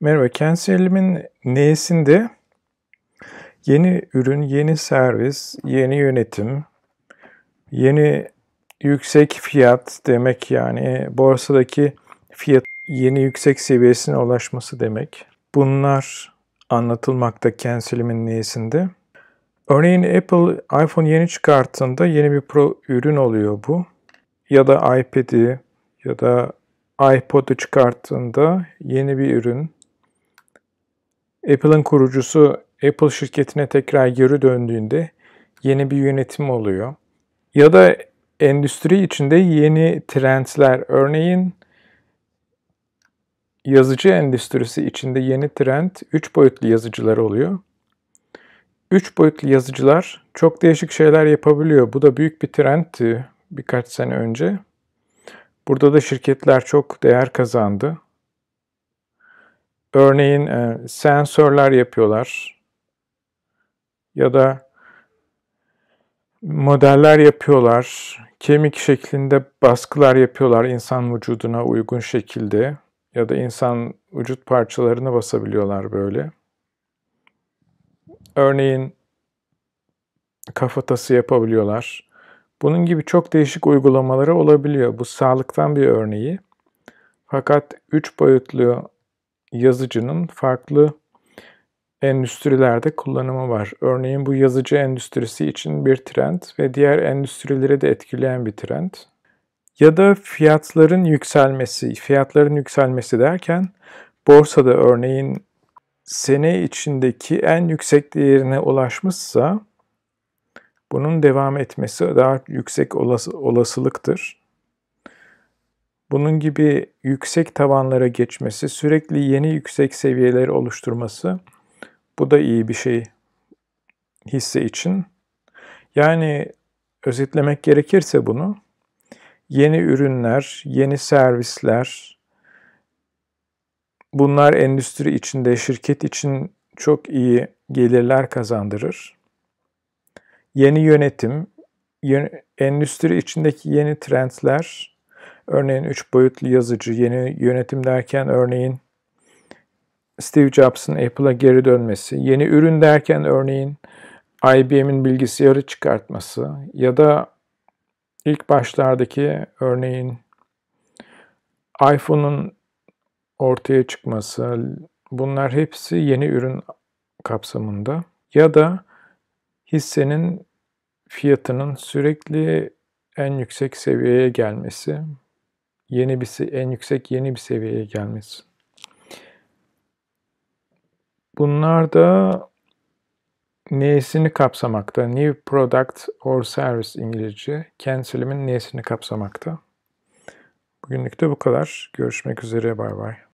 Merhaba, Kentselimin neyesinde yeni ürün, yeni servis, yeni yönetim, yeni yüksek fiyat demek yani e, borsadaki fiyat yeni yüksek seviyesine ulaşması demek. Bunlar anlatılmakta Kentselimin neyesinde. Örneğin Apple iPhone yeni çıkarttığında yeni bir pro ürün oluyor bu. Ya da iPad'i ya da iPod'u çıkarttığında yeni bir ürün Apple'ın kurucusu Apple şirketine tekrar geri döndüğünde yeni bir yönetim oluyor. Ya da endüstri içinde yeni trendler, örneğin yazıcı endüstrisi içinde yeni trend 3 boyutlu yazıcılar oluyor. 3 boyutlu yazıcılar çok değişik şeyler yapabiliyor. Bu da büyük bir trendti birkaç sene önce. Burada da şirketler çok değer kazandı. Örneğin e, sensörler yapıyorlar ya da modeller yapıyorlar, kemik şeklinde baskılar yapıyorlar insan vücuduna uygun şekilde ya da insan vücut parçalarını basabiliyorlar böyle. Örneğin kafatası yapabiliyorlar. Bunun gibi çok değişik uygulamaları olabiliyor. Bu sağlıktan bir örneği. Fakat üç boyutlu yazıcının farklı endüstrilerde kullanımı var. Örneğin bu yazıcı endüstrisi için bir trend ve diğer endüstrileri de etkileyen bir trend. Ya da fiyatların yükselmesi. Fiyatların yükselmesi derken borsada örneğin sene içindeki en yüksek değerine ulaşmışsa bunun devam etmesi daha yüksek olas- olasılıktır. Bunun gibi yüksek tavanlara geçmesi, sürekli yeni yüksek seviyeleri oluşturması bu da iyi bir şey hisse için. Yani özetlemek gerekirse bunu yeni ürünler, yeni servisler bunlar endüstri içinde, şirket için çok iyi gelirler kazandırır. Yeni yönetim, endüstri içindeki yeni trendler Örneğin üç boyutlu yazıcı, yeni yönetim derken örneğin Steve Jobs'ın Apple'a geri dönmesi, yeni ürün derken örneğin IBM'in bilgisayarı çıkartması ya da ilk başlardaki örneğin iPhone'un ortaya çıkması bunlar hepsi yeni ürün kapsamında ya da hissenin fiyatının sürekli en yüksek seviyeye gelmesi yeni bir en yüksek yeni bir seviyeye gelmesi. Bunlar da nesini kapsamakta. New product or service İngilizce. Cancelimin nesini kapsamakta. Bugünlük de bu kadar. Görüşmek üzere. Bay bay.